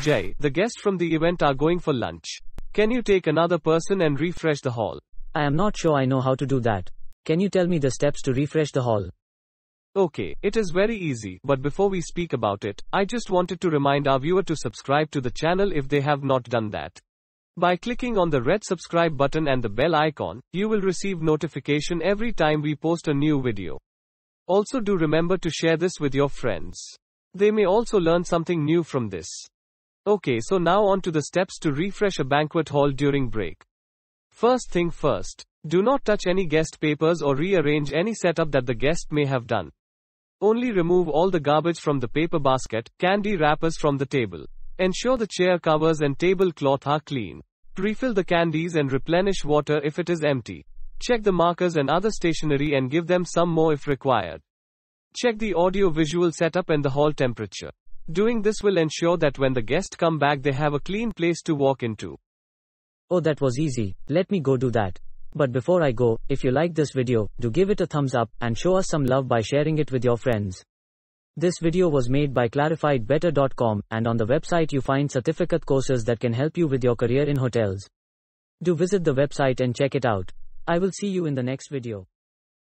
Jay, the guests from the event are going for lunch. Can you take another person and refresh the hall? I am not sure I know how to do that. Can you tell me the steps to refresh the hall? Okay, it is very easy, but before we speak about it, I just wanted to remind our viewer to subscribe to the channel if they have not done that. By clicking on the red subscribe button and the bell icon, you will receive notification every time we post a new video. Also do remember to share this with your friends. They may also learn something new from this. Okay, so now on to the steps to refresh a banquet hall during break. First thing first, do not touch any guest papers or rearrange any setup that the guest may have done. Only remove all the garbage from the paper basket, candy wrappers from the table. Ensure the chair covers and tablecloth are clean. Refill the candies and replenish water if it is empty. Check the markers and other stationery and give them some more if required. Check the audio visual setup and the hall temperature. Doing this will ensure that when the guests come back, they have a clean place to walk into. Oh, that was easy. Let me go do that. But before I go, if you like this video, do give it a thumbs up and show us some love by sharing it with your friends. This video was made by clarifiedbetter.com and on the website you find certificate courses that can help you with your career in hotels. Do visit the website and check it out. I will see you in the next video.